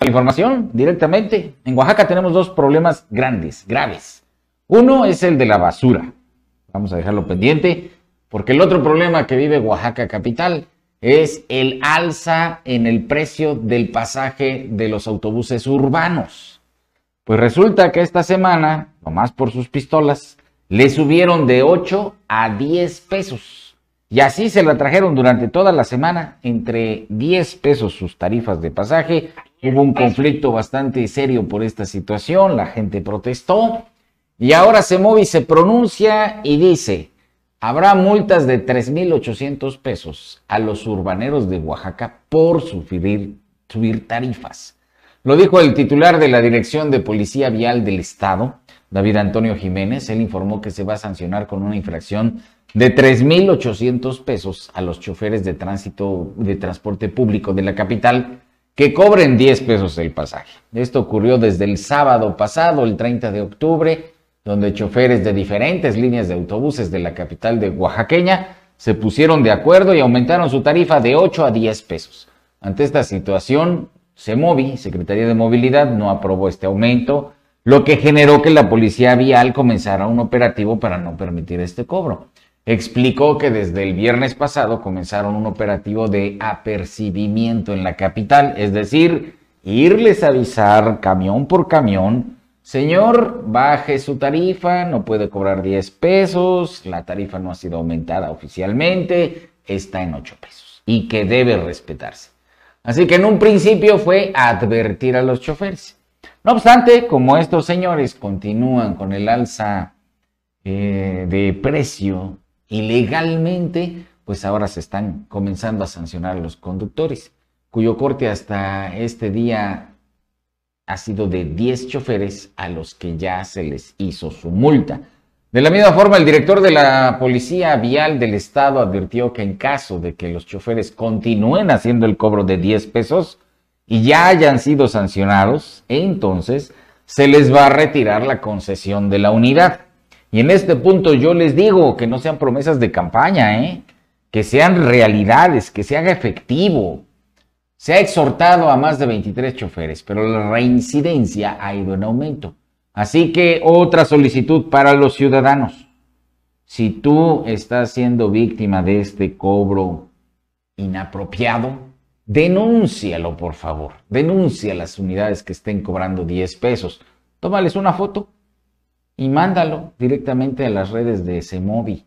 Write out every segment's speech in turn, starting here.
la información directamente. En Oaxaca tenemos dos problemas grandes, graves. Uno es el de la basura. Vamos a dejarlo pendiente, porque el otro problema que vive Oaxaca capital es el alza en el precio del pasaje de los autobuses urbanos. Pues resulta que esta semana, nomás por sus pistolas, le subieron de 8 a 10 pesos. Y así se la trajeron durante toda la semana, entre 10 pesos sus tarifas de pasaje Hubo un pues, conflicto bastante serio por esta situación, la gente protestó y ahora se mueve y se pronuncia y dice, habrá multas de 3.800 pesos a los urbaneros de Oaxaca por sufrir, subir tarifas. Lo dijo el titular de la Dirección de Policía Vial del Estado, David Antonio Jiménez. Él informó que se va a sancionar con una infracción de 3.800 pesos a los choferes de tránsito de transporte público de la capital que cobren 10 pesos el pasaje. Esto ocurrió desde el sábado pasado, el 30 de octubre, donde choferes de diferentes líneas de autobuses de la capital de Oaxaqueña se pusieron de acuerdo y aumentaron su tarifa de 8 a 10 pesos. Ante esta situación, CEMOVI, Secretaría de Movilidad, no aprobó este aumento, lo que generó que la policía vial comenzara un operativo para no permitir este cobro explicó que desde el viernes pasado comenzaron un operativo de apercibimiento en la capital, es decir, irles a avisar camión por camión, señor, baje su tarifa, no puede cobrar 10 pesos, la tarifa no ha sido aumentada oficialmente, está en 8 pesos y que debe respetarse. Así que en un principio fue advertir a los choferes. No obstante, como estos señores continúan con el alza eh, de precio y legalmente, pues ahora se están comenzando a sancionar a los conductores, cuyo corte hasta este día ha sido de 10 choferes a los que ya se les hizo su multa. De la misma forma, el director de la Policía Vial del Estado advirtió que en caso de que los choferes continúen haciendo el cobro de 10 pesos y ya hayan sido sancionados, entonces se les va a retirar la concesión de la unidad. Y en este punto yo les digo que no sean promesas de campaña, ¿eh? que sean realidades, que se haga efectivo. Se ha exhortado a más de 23 choferes, pero la reincidencia ha ido en aumento. Así que otra solicitud para los ciudadanos. Si tú estás siendo víctima de este cobro inapropiado, denúncialo por favor. Denuncia las unidades que estén cobrando 10 pesos. Tómales una foto y mándalo directamente a las redes de móvil.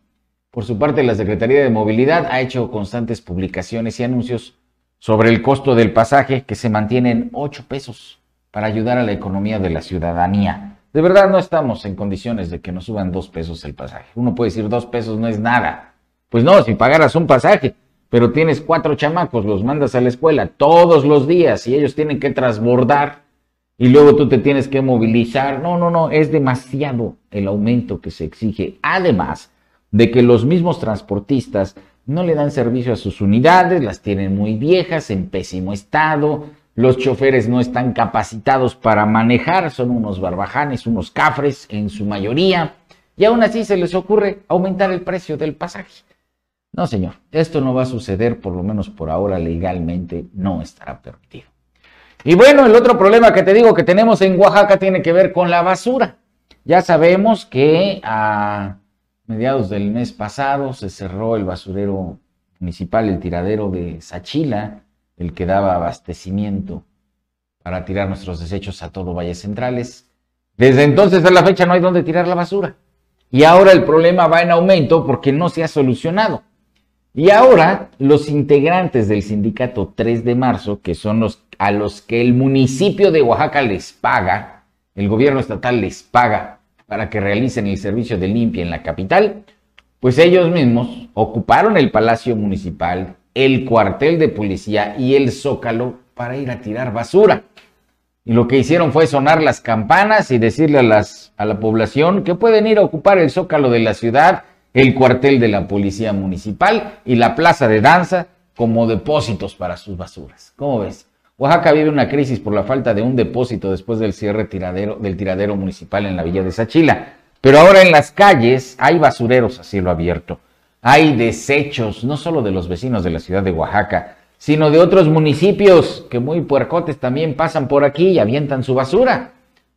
Por su parte, la Secretaría de Movilidad ha hecho constantes publicaciones y anuncios sobre el costo del pasaje que se mantiene en 8 pesos para ayudar a la economía de la ciudadanía. De verdad no estamos en condiciones de que nos suban 2 pesos el pasaje. Uno puede decir 2 pesos no es nada. Pues no, si pagaras un pasaje, pero tienes cuatro chamacos, los mandas a la escuela todos los días y ellos tienen que transbordar y luego tú te tienes que movilizar. No, no, no, es demasiado el aumento que se exige. Además de que los mismos transportistas no le dan servicio a sus unidades, las tienen muy viejas, en pésimo estado, los choferes no están capacitados para manejar, son unos barbajanes, unos cafres en su mayoría, y aún así se les ocurre aumentar el precio del pasaje. No, señor, esto no va a suceder, por lo menos por ahora legalmente no estará permitido. Y bueno, el otro problema que te digo que tenemos en Oaxaca tiene que ver con la basura. Ya sabemos que a mediados del mes pasado se cerró el basurero municipal, el tiradero de Sachila, el que daba abastecimiento para tirar nuestros desechos a todo Valles Centrales. Desde entonces a la fecha no hay dónde tirar la basura. Y ahora el problema va en aumento porque no se ha solucionado. Y ahora los integrantes del sindicato 3 de marzo, que son los a los que el municipio de Oaxaca les paga, el gobierno estatal les paga para que realicen el servicio de limpia en la capital, pues ellos mismos ocuparon el Palacio Municipal, el cuartel de policía y el zócalo para ir a tirar basura. Y lo que hicieron fue sonar las campanas y decirle a, las, a la población que pueden ir a ocupar el zócalo de la ciudad el cuartel de la Policía Municipal y la Plaza de Danza como depósitos para sus basuras. ¿Cómo ves? Oaxaca vive una crisis por la falta de un depósito después del cierre tiradero, del tiradero municipal en la villa de Sachila. Pero ahora en las calles hay basureros a cielo abierto. Hay desechos, no solo de los vecinos de la ciudad de Oaxaca, sino de otros municipios que muy puercotes también pasan por aquí y avientan su basura.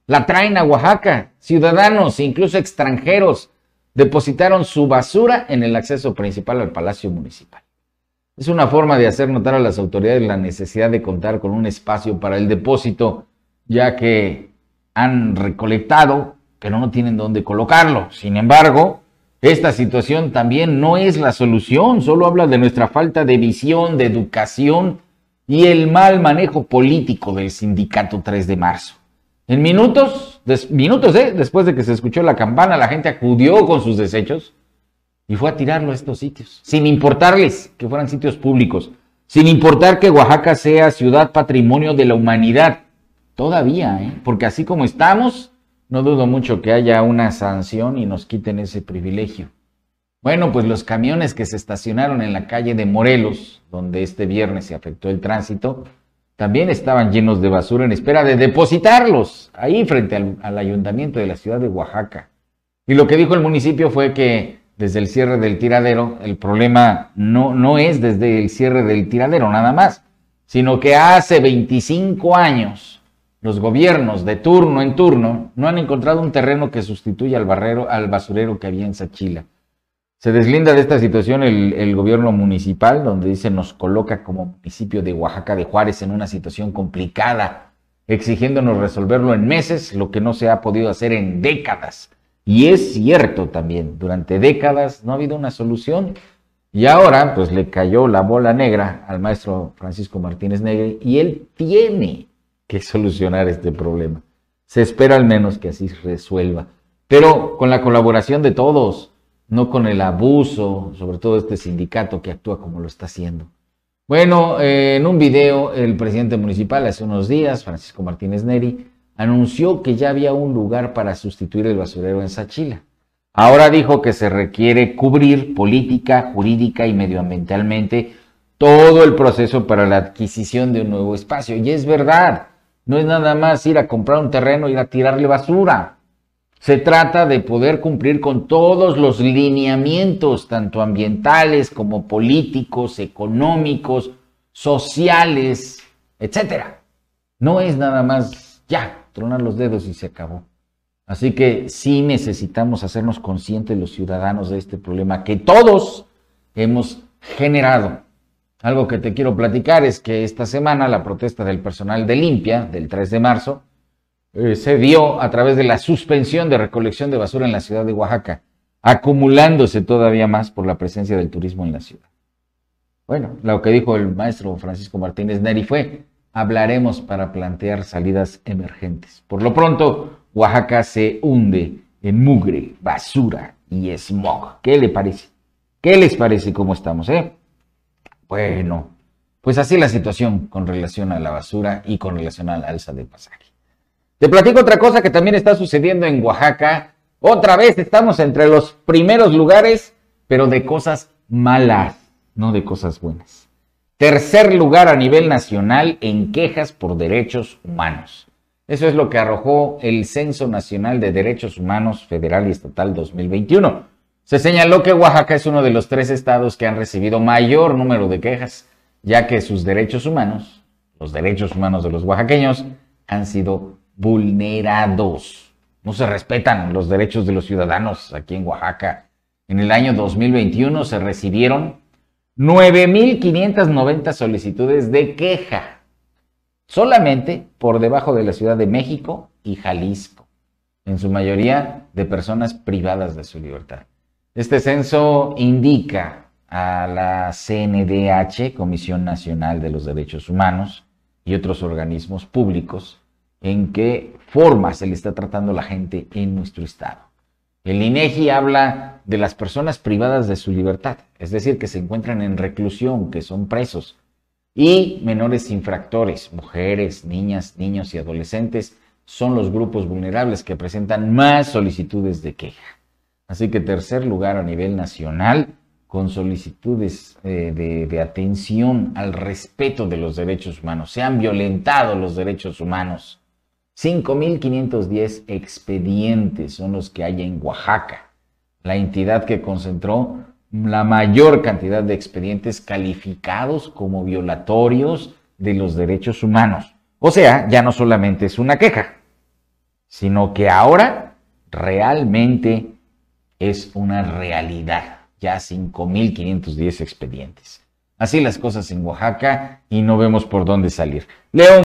La traen a Oaxaca, ciudadanos, incluso extranjeros, depositaron su basura en el acceso principal al Palacio Municipal. Es una forma de hacer notar a las autoridades la necesidad de contar con un espacio para el depósito, ya que han recolectado, pero no tienen dónde colocarlo. Sin embargo, esta situación también no es la solución, solo habla de nuestra falta de visión, de educación y el mal manejo político del sindicato 3 de marzo. En minutos, minutos ¿eh? después de que se escuchó la campana, la gente acudió con sus desechos y fue a tirarlo a estos sitios, sin importarles que fueran sitios públicos, sin importar que Oaxaca sea ciudad patrimonio de la humanidad. Todavía, ¿eh? porque así como estamos, no dudo mucho que haya una sanción y nos quiten ese privilegio. Bueno, pues los camiones que se estacionaron en la calle de Morelos, donde este viernes se afectó el tránsito, también estaban llenos de basura en espera de depositarlos ahí frente al, ayuntamiento de la ciudad de Oaxaca. Y lo que dijo el municipio fue que desde el cierre del tiradero, el problema no, no es desde el cierre del tiradero nada más, sino que hace 25 años los gobiernos de turno en turno no han encontrado un terreno que sustituya al, barrero, al basurero que había en Sachila. Se deslinda de esta situación el, gobierno municipal, donde dice nos coloca como municipio de Oaxaca de Juárez en una situación complicada, exigiéndonos resolverlo en meses, lo que no se ha podido hacer en décadas. Y es cierto también, durante décadas no ha habido una solución. Y ahora, pues le cayó la bola negra al maestro Francisco Martínez Negre y él tiene que solucionar este problema. Se espera al menos que así resuelva, pero con la colaboración de todos no con el abuso, sobre todo este sindicato que actúa como lo está haciendo. Bueno, eh, en un video el presidente municipal hace unos días, Francisco Martínez Neri, anunció que ya había un lugar para sustituir el basurero en Sachila. Ahora dijo que se requiere cubrir política, jurídica y medioambientalmente todo el proceso para la adquisición de un nuevo espacio. Y es verdad, no es nada más ir a comprar un terreno y ir a tirarle basura. Se trata de poder cumplir con todos los lineamientos, tanto ambientales como políticos, económicos, sociales, etcétera. No es nada más ya tronar los dedos y se acabó. Así que sí necesitamos hacernos conscientes los ciudadanos de este problema que todos hemos generado. Algo que te quiero platicar es que esta semana la protesta del personal de limpia del 3 de marzo eh, se dio a través de la suspensión de recolección de basura en la ciudad de Oaxaca, acumulándose todavía más por la presencia del turismo en la ciudad. Bueno, lo que dijo el maestro Francisco Martínez Neri fue, hablaremos para plantear salidas emergentes. Por lo pronto, Oaxaca se hunde en mugre, basura y smog. ¿Qué le parece? ¿Qué les parece cómo estamos, eh? Bueno, pues así la situación con relación a la basura y con relación a la alza del pasaje. Te platico otra cosa que también está sucediendo en Oaxaca. Otra vez estamos entre los primeros lugares, pero de cosas malas, no de cosas buenas. Tercer lugar a nivel nacional en quejas por derechos humanos. Eso es lo que arrojó el Censo Nacional de Derechos Humanos Federal y Estatal 2021. Se señaló que Oaxaca es uno de los tres estados que han recibido mayor número de quejas, ya que sus derechos humanos, los derechos humanos de los oaxaqueños, han sido vulnerados. No se respetan los derechos de los ciudadanos aquí en Oaxaca. En el año 2021 se recibieron 9.590 solicitudes de queja, solamente por debajo de la Ciudad de México y Jalisco, en su mayoría de personas privadas de su libertad. Este censo indica a la CNDH, Comisión Nacional de los Derechos Humanos, y otros organismos públicos, en qué forma se le está tratando la gente en nuestro estado. El INEGI e habla de las personas privadas de su libertad, es decir, que se encuentran en reclusión, que son presos, y menores infractores, mujeres, niñas, niños y adolescentes son los grupos vulnerables que presentan más solicitudes de queja. Así que tercer lugar a nivel nacional con solicitudes eh, de, de atención al respeto de los derechos humanos. Se han violentado los derechos humanos 5.510 expedientes son los que hay en Oaxaca, la entidad que concentró la mayor cantidad de expedientes calificados como violatorios de los derechos humanos. O sea, ya no solamente es una queja, sino que ahora realmente es una realidad, ya 5.510 expedientes. Así las cosas en Oaxaca y no vemos por dónde salir. León.